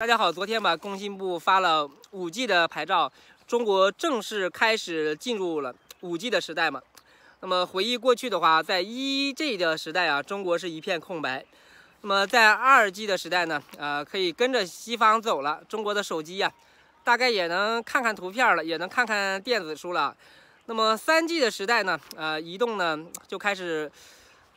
大家好，昨天吧，工信部发了五 G 的牌照，中国正式开始进入了五 G 的时代嘛。那么回忆过去的话，在一 G 的时代啊，中国是一片空白。那么在二 G 的时代呢，呃，可以跟着西方走了，中国的手机呀，大概也能看看图片了，也能看看电子书了。那么三 G 的时代呢，呃，移动呢就开始。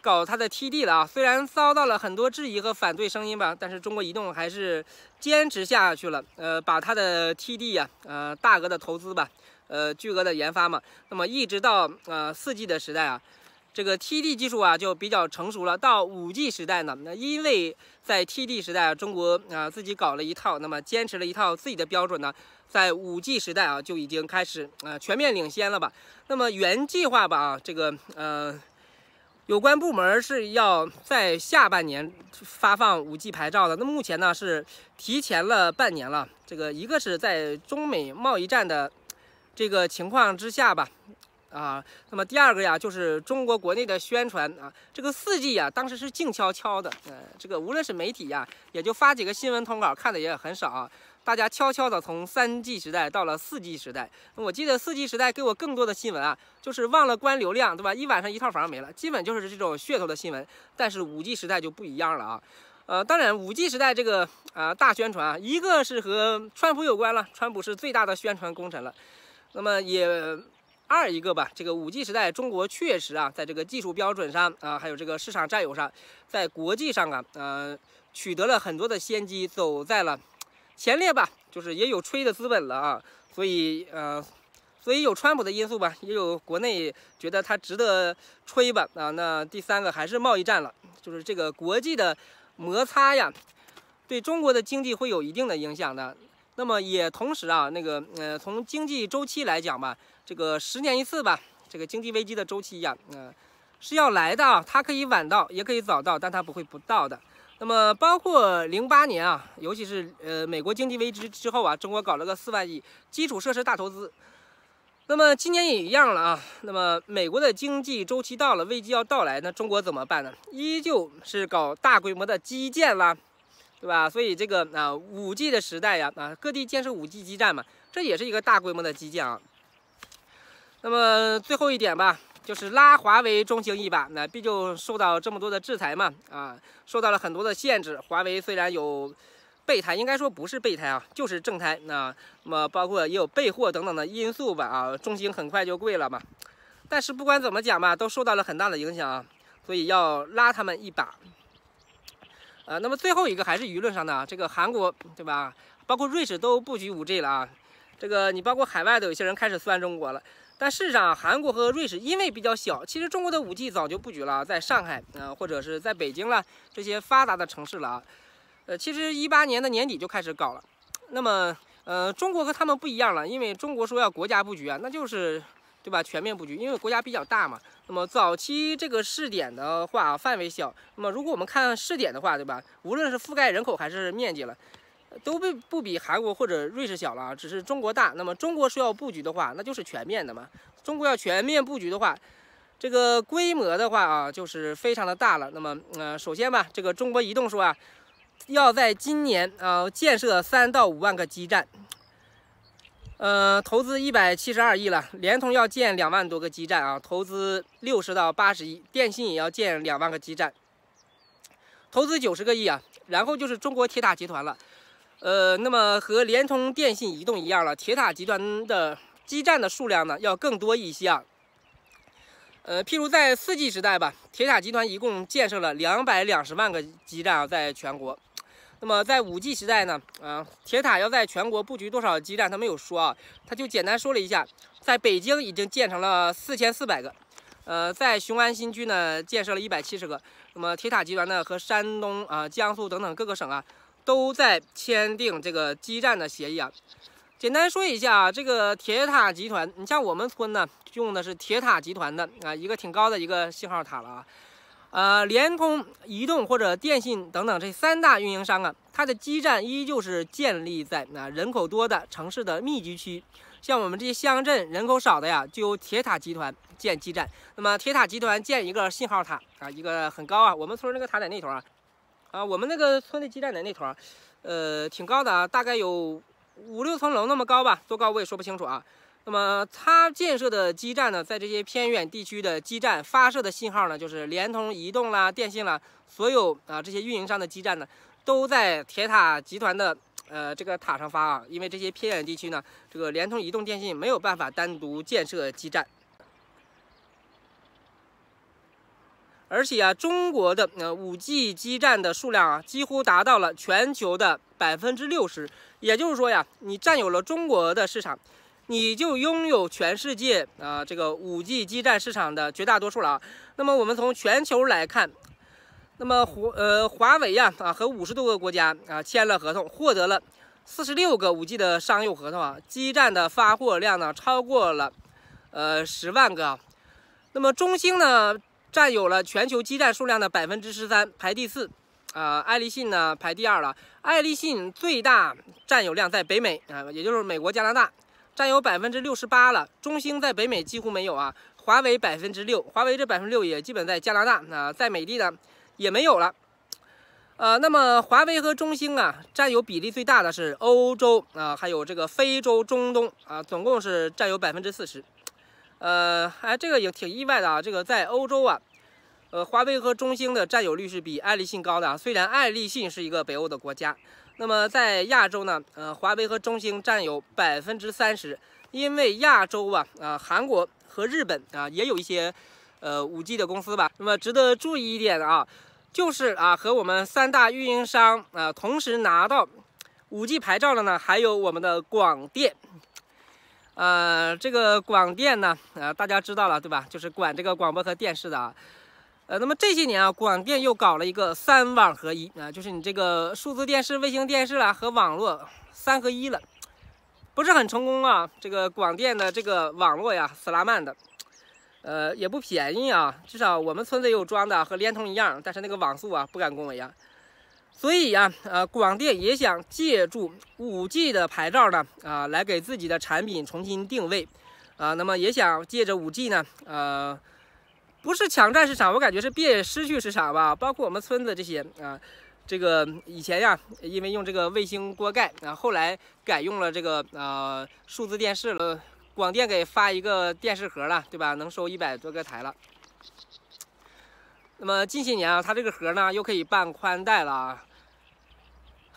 搞它的 TD 了啊，虽然遭到了很多质疑和反对声音吧，但是中国移动还是坚持下去了。呃，把它的 TD 呀，呃，大额的投资吧，呃，巨额的研发嘛，那么一直到呃四 G 的时代啊，这个 TD 技术啊就比较成熟了。到五 G 时代呢，那因为在 TD 时代啊，中国啊自己搞了一套，那么坚持了一套自己的标准呢，在五 G 时代啊就已经开始呃全面领先了吧。那么原计划吧，这个呃。有关部门是要在下半年发放五 G 牌照的。那目前呢是提前了半年了。这个一个是在中美贸易战的这个情况之下吧，啊，那么第二个呀就是中国国内的宣传啊，这个四 G 呀当时是静悄悄的，呃，这个无论是媒体呀也就发几个新闻通稿，看的也很少。大家悄悄地从三 G 时代到了四 G 时代，我记得四 G 时代给我更多的新闻啊，就是忘了关流量，对吧？一晚上一套房没了，基本就是这种噱头的新闻。但是五 G 时代就不一样了啊，呃，当然五 G 时代这个呃大宣传，啊，一个是和川普有关了，川普是最大的宣传功臣了。那么也二一个吧，这个五 G 时代中国确实啊，在这个技术标准上啊，还有这个市场占有上，在国际上啊，呃，取得了很多的先机，走在了。前列吧，就是也有吹的资本了啊，所以呃，所以有川普的因素吧，也有国内觉得他值得吹吧啊。那第三个还是贸易战了，就是这个国际的摩擦呀，对中国的经济会有一定的影响的。那么也同时啊，那个呃，从经济周期来讲吧，这个十年一次吧，这个经济危机的周期呀，嗯，是要来的，啊，它可以晚到，也可以早到，但它不会不到的。那么，包括零八年啊，尤其是呃美国经济危机之后啊，中国搞了个四万亿基础设施大投资。那么今年也一样了啊。那么美国的经济周期到了，危机要到来，那中国怎么办呢？依旧是搞大规模的基建啦，对吧？所以这个啊，五 G 的时代呀，啊各地建设五 G 基站嘛，这也是一个大规模的基建啊。那么最后一点吧。就是拉华为中兴一把，那毕竟受到这么多的制裁嘛，啊，受到了很多的限制。华为虽然有备胎，应该说不是备胎啊，就是正胎。那么包括也有备货等等的因素吧，啊，中兴很快就贵了嘛。但是不管怎么讲吧，都受到了很大的影响啊，所以要拉他们一把。呃，那么最后一个还是舆论上的啊，这个韩国对吧，包括瑞士都布局 5G 了啊，这个你包括海外的有些人开始酸中国了。但事实上，韩国和瑞士因为比较小，其实中国的五 G 早就布局了，在上海啊，或者是在北京了，这些发达的城市了。呃，其实一八年的年底就开始搞了。那么，呃，中国和他们不一样了，因为中国说要国家布局啊，那就是对吧？全面布局，因为国家比较大嘛。那么早期这个试点的话，范围小。那么如果我们看试点的话，对吧？无论是覆盖人口还是面积了。都被不比韩国或者瑞士小了，只是中国大。那么中国要布局的话，那就是全面的嘛。中国要全面布局的话，这个规模的话啊，就是非常的大了。那么，呃，首先吧，这个中国移动说啊，要在今年啊建设三到五万个基站，呃，投资一百七十二亿了。联通要建两万多个基站啊，投资六十到八十亿。电信也要建两万个基站，投资九十个亿啊。然后就是中国铁塔集团了。呃，那么和联通、电信、移动一样了，铁塔集团的基站的数量呢要更多一些啊。呃，譬如在四 G 时代吧，铁塔集团一共建设了两百两十万个基站啊，在全国。那么在五 G 时代呢，啊，铁塔要在全国布局多少基站，他没有说啊，他就简单说了一下，在北京已经建成了四千四百个，呃，在雄安新区呢建设了一百七十个。那么铁塔集团呢和山东啊、江苏等等各个省啊。都在签订这个基站的协议。啊。简单说一下啊，这个铁塔集团，你像我们村呢，用的是铁塔集团的啊，一个挺高的一个信号塔了啊。呃，联通、移动或者电信等等这三大运营商啊，它的基站依旧是建立在那人口多的城市的密集区，像我们这些乡镇人口少的呀，就由铁塔集团建基站。那么铁塔集团建一个信号塔啊，一个很高啊，我们村那个塔在那头啊。啊，我们那个村的基站的那头儿，呃，挺高的啊，大概有五六层楼那么高吧，多高我也说不清楚啊。那么它建设的基站呢，在这些偏远地区的基站发射的信号呢，就是联通、移动啦、电信啦，所有啊这些运营商的基站呢，都在铁塔集团的呃这个塔上发啊，因为这些偏远地区呢，这个联通、移动、电信没有办法单独建设基站。而且啊，中国的呃五 G 基站的数量啊，几乎达到了全球的百分之六十。也就是说呀，你占有了中国的市场，你就拥有全世界啊这个五 G 基站市场的绝大多数了啊。那么我们从全球来看，那么华呃华为呀啊和五十多个国家啊签了合同，获得了四十六个五 G 的商用合同啊，基站的发货量呢超过了呃十万个。那么中兴呢？占有了全球基站数量的百分之十三，排第四。啊，爱立信呢排第二了。爱立信最大占有量在北美啊，也就是美国、加拿大，占有百分之六十八了。中兴在北美几乎没有啊，华为百分之六，华为这百分之六也基本在加拿大。那在美的呢，也没有了。呃，那么华为和中兴啊，占有比例最大的是欧洲啊，还有这个非洲、中东啊，总共是占有百分之四十。呃，哎，这个也挺意外的啊。这个在欧洲啊，呃，华为和中兴的占有率是比爱立信高的啊。虽然爱立信是一个北欧的国家，那么在亚洲呢，呃，华为和中兴占有百分之三十，因为亚洲啊，啊，韩国和日本啊，也有一些，呃，五 G 的公司吧。那么值得注意一点啊，就是啊，和我们三大运营商啊同时拿到五 G 牌照的呢，还有我们的广电。呃，这个广电呢，呃，大家知道了对吧？就是管这个广播和电视的啊。呃，那么这些年啊，广电又搞了一个三网合一啊，就是你这个数字电视、卫星电视啊、和网络三合一了，不是很成功啊。这个广电的这个网络呀，死拉慢的，呃，也不便宜啊。至少我们村子有装的，和联通一样，但是那个网速啊，不敢恭维啊。所以呀，呃，广电也想借助五 G 的牌照呢，啊，来给自己的产品重新定位，啊，那么也想借着五 G 呢，呃，不是抢占市场，我感觉是别失去市场吧。包括我们村子这些啊，这个以前呀，因为用这个卫星锅盖，啊，后来改用了这个呃数字电视了，广电给发一个电视盒了，对吧？能收一百多个台了。那么近些年啊，它这个盒呢，又可以办宽带了。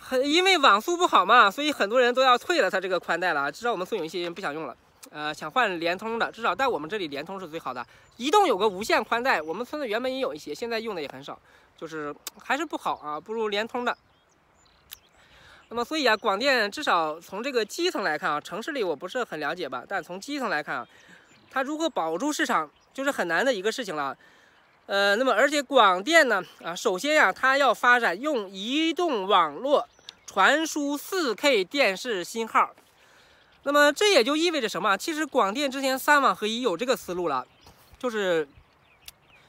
很因为网速不好嘛，所以很多人都要退了他这个宽带了。至少我们村有一些人不想用了，呃，想换联通的。至少在我们这里，联通是最好的。移动有个无线宽带，我们村子原本也有一些，现在用的也很少，就是还是不好啊，不如联通的。那么，所以啊，广电至少从这个基层来看啊，城市里我不是很了解吧，但从基层来看啊，它如果保住市场，就是很难的一个事情了。呃，那么而且广电呢，啊，首先呀，它要发展用移动网络。传输 4K 电视信号，那么这也就意味着什么？其实广电之前三网合一有这个思路了，就是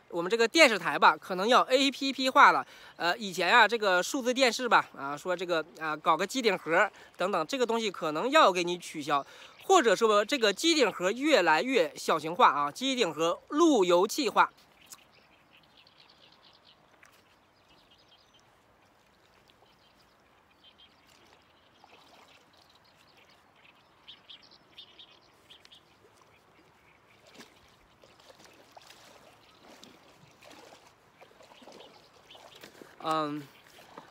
我们这个电视台吧，可能要 APP 化了。呃，以前啊，这个数字电视吧，啊，说这个啊，搞个机顶盒等等，这个东西可能要给你取消，或者说这个机顶盒越来越小型化啊，机顶盒路由器化。嗯，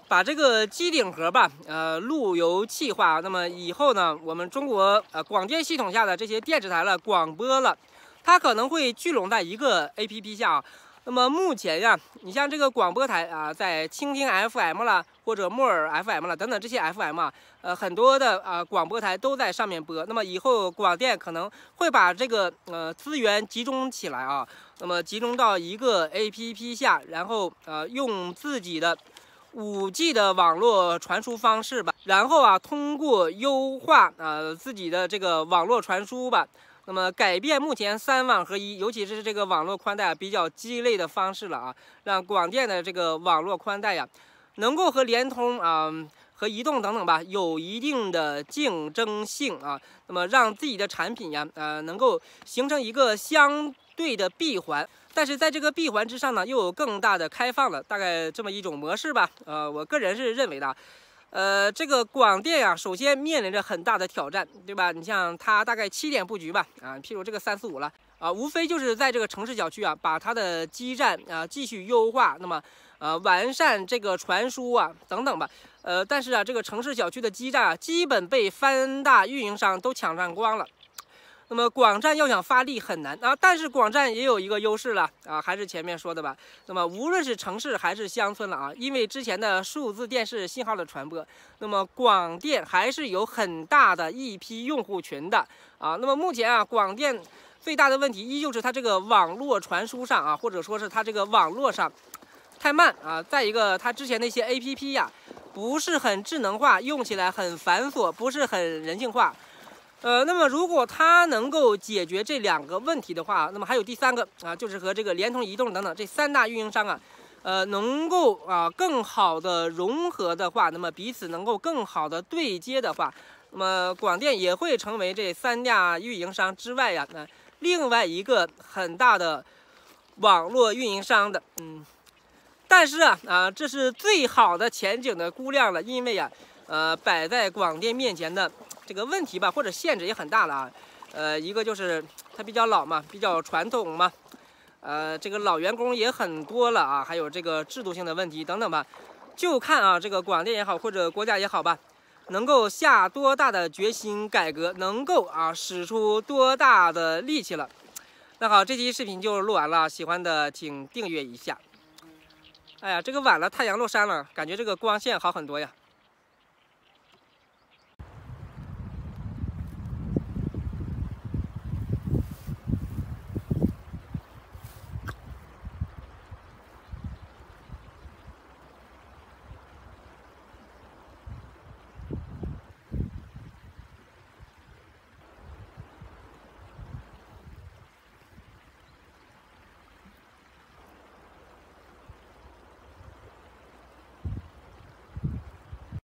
把这个机顶盒吧，呃，路由器化，那么以后呢，我们中国呃广电系统下的这些电视台了、广播了，它可能会聚拢在一个 APP 下啊。那么目前呀，你像这个广播台啊，在蜻蜓 FM 啦，或者木耳 FM 啦等等这些 FM 啊，呃，很多的啊广播台都在上面播。那么以后广电可能会把这个呃资源集中起来啊，那么集中到一个 APP 下，然后呃用自己的五 G 的网络传输方式吧，然后啊通过优化呃自己的这个网络传输吧。那么改变目前三网合一，尤其是这个网络宽带啊比较鸡肋的方式了啊，让广电的这个网络宽带呀，能够和联通啊、和移动等等吧，有一定的竞争性啊。那么让自己的产品呀，呃，能够形成一个相对的闭环。但是在这个闭环之上呢，又有更大的开放了，大概这么一种模式吧。呃，我个人是认为的。呃，这个广电啊，首先面临着很大的挑战，对吧？你像它大概七点布局吧，啊，譬如这个三四五了，啊，无非就是在这个城市小区啊，把它的基站啊继续优化，那么呃完善这个传输啊等等吧，呃，但是啊，这个城市小区的基站啊，基本被三大运营商都抢占光了。那么广站要想发力很难啊，但是广站也有一个优势了啊，还是前面说的吧。那么无论是城市还是乡村了啊，因为之前的数字电视信号的传播，那么广电还是有很大的一批用户群的啊。那么目前啊，广电最大的问题依旧是他这个网络传输上啊，或者说是他这个网络上太慢啊。再一个，他之前那些 APP 呀，不是很智能化，用起来很繁琐，不是很人性化。呃，那么如果它能够解决这两个问题的话，那么还有第三个啊，就是和这个联通、移动等等这三大运营商啊，呃，能够啊更好的融合的话，那么彼此能够更好的对接的话，那么广电也会成为这三大运营商之外呀，那另外一个很大的网络运营商的，嗯，但是啊啊，这是最好的前景的估量了，因为啊，呃，摆在广电面前的。这个问题吧，或者限制也很大了啊，呃，一个就是它比较老嘛，比较传统嘛，呃，这个老员工也很多了啊，还有这个制度性的问题等等吧，就看啊，这个广电也好，或者国家也好吧，能够下多大的决心改革，能够啊使出多大的力气了。那好，这期视频就录完了，喜欢的请订阅一下。哎呀，这个晚了，太阳落山了，感觉这个光线好很多呀。